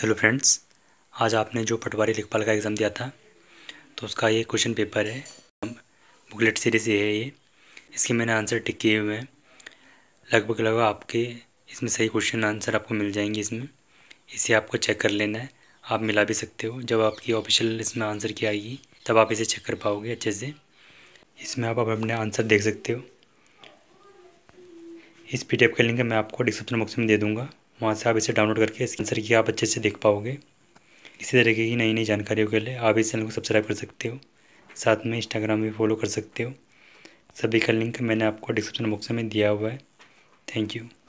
hello friends आज आपने जो पटवारी लेखपाल का एग्ज़ाम दिया था तो उसका ये क्वेश्चन पेपर है बुकलेट सीरीज ये है ये इसके मैंने आंसर टिक किए हुए हैं लगभग लगभग आपके इसमें सही क्वेश्चन आंसर आपको मिल जाएंगे इसमें इसे आपको चेक कर लेना है आप मिला भी सकते हो जब आपकी ऑफिशियल इसमें आंसर की आएगी तब आप इसे चेक कर पाओगे अच्छे से इसमें आप अपने आंसर देख सकते हो इस पी का लिंक मैं आपको डिस्क्रिप्शन बॉक्स में दे दूँगा वहाँ से आप इसे डाउनलोड करके इसके आंसर की आप अच्छे से देख पाओगे इसी तरीके की नई नई जानकारियों के लिए आप इस चैनल को सब्सक्राइब कर सकते हो साथ में इंस्टाग्राम भी फॉलो कर सकते हो सभी का लिंक मैंने आपको डिस्क्रिप्शन बॉक्स में दिया हुआ है थैंक यू